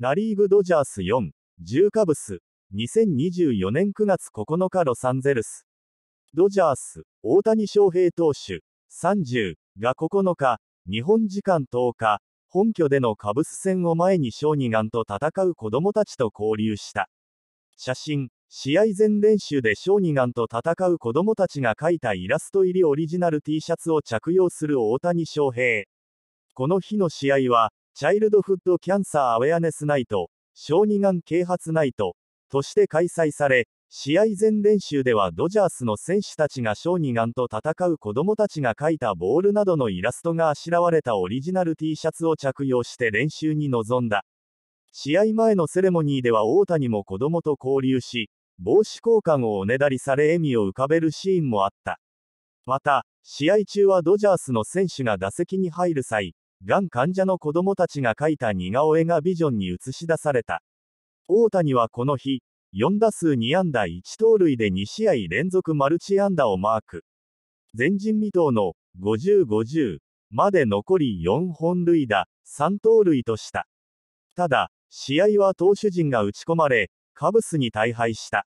ナリーグドジャース4、10カブス、2024年9月9日ロサンゼルス。ドジャース、大谷翔平投手、30が9日、日本時間10日、本拠でのカブス戦を前に小児がんと戦う子供たちと交流した。写真、試合前練習で小児がんと戦う子供たちが描いたイラスト入りオリジナル T シャツを着用する大谷翔平。この日の試合は、チャイルドフッドキャンサーアウェアネスナイト、小児がん啓発ナイトとして開催され、試合前練習ではドジャースの選手たちが小児がんと戦う子どもたちが描いたボールなどのイラストがあしらわれたオリジナル T シャツを着用して練習に臨んだ。試合前のセレモニーでは大谷も子どもと交流し、帽子交換をおねだりされ笑みを浮かべるシーンもあった。また、試合中はドジャースの選手が打席に入る際、がん患者の子供たちが描いた似顔絵がビジョンに映し出された。大谷はこの日、4打数2安打1盗塁で2試合連続マルチ安打をマーク。前人未到の50-50まで残り4本塁打、3盗塁とした。ただ、試合は投手陣が打ち込まれ、カブスに大敗した。